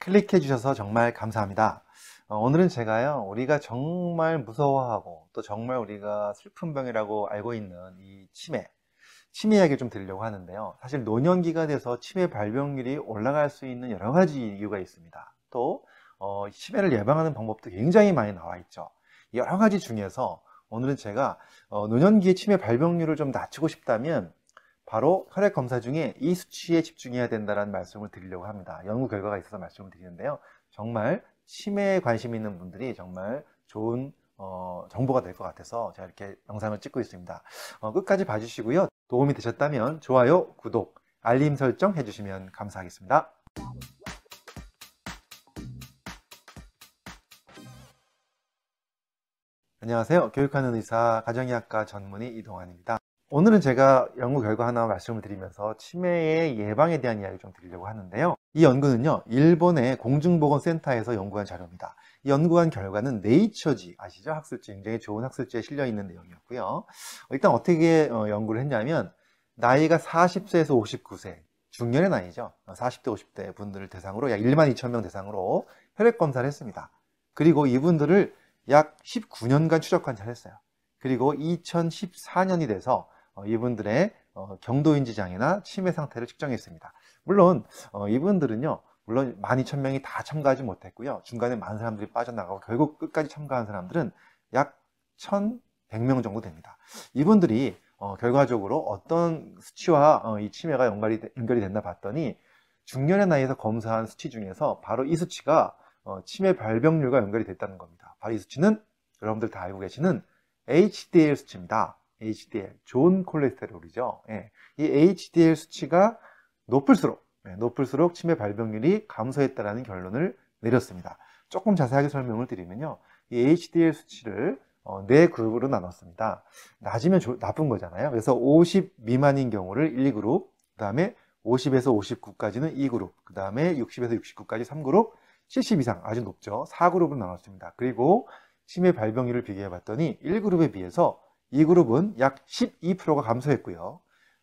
클릭해 주셔서 정말 감사합니다. 어, 오늘은 제가요, 우리가 정말 무서워하고 또 정말 우리가 슬픈 병이라고 알고 있는 이 치매, 치매 이야기를 좀 드리려고 하는데요. 사실 노년기가 돼서 치매 발병률이 올라갈 수 있는 여러 가지 이유가 있습니다. 또, 어, 치매를 예방하는 방법도 굉장히 많이 나와 있죠. 여러 가지 중에서 오늘은 제가 어, 노년기의 치매 발병률을 좀 낮추고 싶다면 바로 혈액 검사 중에 이 수치에 집중해야 된다는 말씀을 드리려고 합니다. 연구 결과가 있어서 말씀을 드리는데요. 정말 치매에 관심 있는 분들이 정말 좋은 어, 정보가 될 것 같아서 제가 이렇게 영상을 찍고 있습니다. 어, 끝까지 봐주시고요. 도움이 되셨다면 좋아요, 구독, 알림 설정 해주시면 감사하겠습니다. 안녕하세요. 교육하는 의사 가정의학과 전문의 이동환입니다. 오늘은 제가 연구 결과 하나 말씀을 드리면서 치매의 예방에 대한 이야기 를좀 드리려고 하는데요. 이 연구는요, 일본의 공중보건센터에서 연구한 자료입니다. 이 연구한 결과는 네이처지, 아시죠? 학술지, 굉장히 좋은 학술지에 실려 있는 내용이었고요. 일단 어떻게 어, 연구를 했냐면, 나이가 40세에서 59세, 중년의 나이죠. 40대, 어, 50대 분들을 대상으로 약 1만 2천 명 대상으로 혈액 검사를 했습니다. 그리고 이분들을 약 19년간 추적관찰했어요. 그리고 2014년이 돼서 어, 이분들의 어, 경도인지 장애나 치매 상태를 측정했습니다. 물론 어, 이분들은요. 물론 12,000명이 다 참가하지 못했고요. 중간에 많은 사람들이 빠져나가고 결국 끝까지 참가한 사람들은 약 1,100명 정도 됩니다. 이분들이 결과적으로 어떤 수치와 이 치매가 연결이, 연결이 됐나 봤더니 중년의 나이에서 검사한 수치 중에서 바로 이 수치가 치매 발병률과 연결이 됐다는 겁니다. 바로 이 수치는 여러분들 다 알고 계시는 HDL 수치입니다. HDL, 좋은 콜레스테롤이죠. 예. 이 HDL 수치가 높을수록 예, 높을수록 치매 발병률이 감소했다라는 결론을 내렸습니다. 조금 자세하게 설명을 드리면요. 이 HDL 수치를 어, 네 그룹으로 나눴습니다. 낮으면 조, 나쁜 거잖아요. 그래서 50 미만인 경우를 1, 그룹그 다음에 50에서 59까지는 2그룹, 그 다음에 60에서 69까지 3그룹, 70 이상 아주 높죠. 4그룹으로 나눴습니다. 그리고 치매 발병률을 비교해 봤더니 1그룹에 비해서 2그룹은 약 12%가 감소했고요.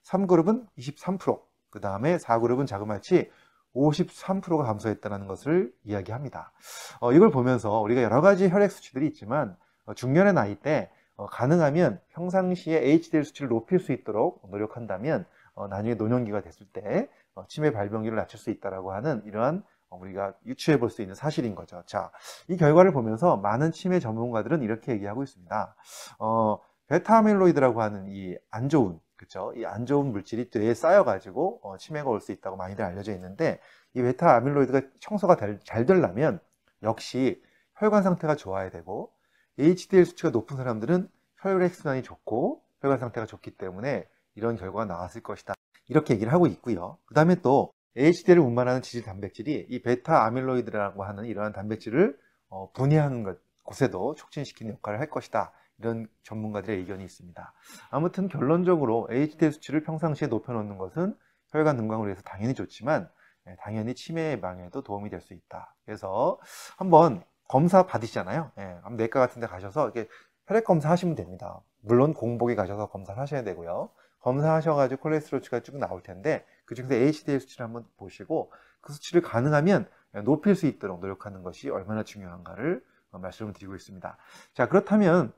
3그룹은 23%, 그 다음에 4그룹은 자그마치 53%가 감소했다는 것을 이야기합니다. 어, 이걸 보면서 우리가 여러 가지 혈액 수치들이 있지만 어, 중년의 나이 때 어, 가능하면 평상시에 HDL 수치를 높일 수 있도록 노력한다면 어, 나중에 노년기가 됐을 때 어, 치매 발병률을 낮출 수있다고 하는 이러한 어, 우리가 유추해 볼 수 있는 사실인 거죠. 자, 이 결과를 보면서 많은 치매 전문가들은 이렇게 얘기하고 있습니다. 어, 베타 아밀로이드라고 하는 이 안 좋은 그렇죠? 이 안 좋은 물질이 뇌에 쌓여가지고 어, 치매가 올 수 있다고 많이들 알려져 있는데 이 베타 아밀로이드가 청소가 잘, 잘 되려면 역시 혈관 상태가 좋아야 되고 HDL 수치가 높은 사람들은 혈액 순환이 좋고 혈관 상태가 좋기 때문에 이런 결과가 나왔을 것이다 이렇게 얘기를 하고 있고요 그 다음에 또 HDL을 운반하는 지질 단백질이 이 베타 아밀로이드라고 하는 이러한 단백질을 어, 분해하는 것, 곳에도 촉진시키는 역할을 할 것이다 이런 전문가들의 의견이 있습니다. 아무튼 결론적으로 HDL 수치를 평상시에 높여놓는 것은 혈관 능강을 위해서 당연히 좋지만 예, 당연히 치매 예방에도 도움이 될 수 있다. 그래서 한번 검사 받으시잖아요. 예, 내과 같은 데 가셔서 이렇게 혈액 검사 하시면 됩니다. 물론 공복에 가셔서 검사를 하셔야 되고요. 검사하셔가지고 콜레스테롤 수치가 쭉 나올 텐데 그 중에서 HDL 수치를 한번 보시고 그 수치를 가능하면 높일 수 있도록 노력하는 것이 얼마나 중요한가를 어, 말씀을 드리고 있습니다. 자 그렇다면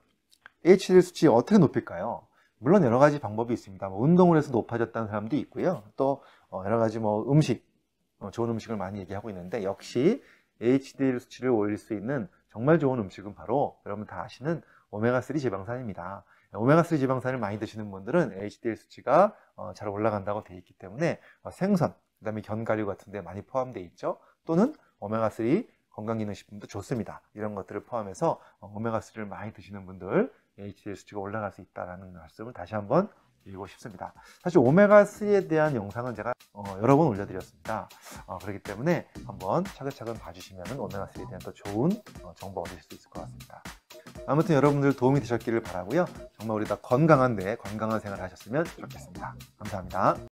HDL 수치 어떻게 높일까요? 물론 여러 가지 방법이 있습니다. 뭐 운동을 해서 높아졌다는 사람도 있고요. 또 어, 여러 가지 뭐 음식, 어, 좋은 음식을 많이 얘기하고 있는데 역시 HDL 수치를 올릴 수 있는 정말 좋은 음식은 바로 여러분 다 아시는 오메가3 지방산입니다. 오메가3 지방산을 많이 드시는 분들은 HDL 수치가 어, 잘 올라간다고 되어 있기 때문에 생선, 그 다음에 견과류 같은 데 많이 포함되어 있죠. 또는 오메가3 건강기능식품도 좋습니다. 이런 것들을 포함해서 오메가3를 많이 드시는 분들 h d l 수치가 올라갈 수 있다는 말씀을 다시 한번 드리고 싶습니다. 사실 오메가3에 대한 영상은 제가 어, 여러 번 올려드렸습니다. 어, 그렇기 때문에 한번 차근차근 봐주시면 오메가3에 대한 더 좋은 어, 정보 얻으실 수 있을 것 같습니다. 아무튼 여러분들 도움이 되셨기를 바라고요. 정말 우리 다 건강한데 건강한 생활 을 하셨으면 좋겠습니다. 감사합니다.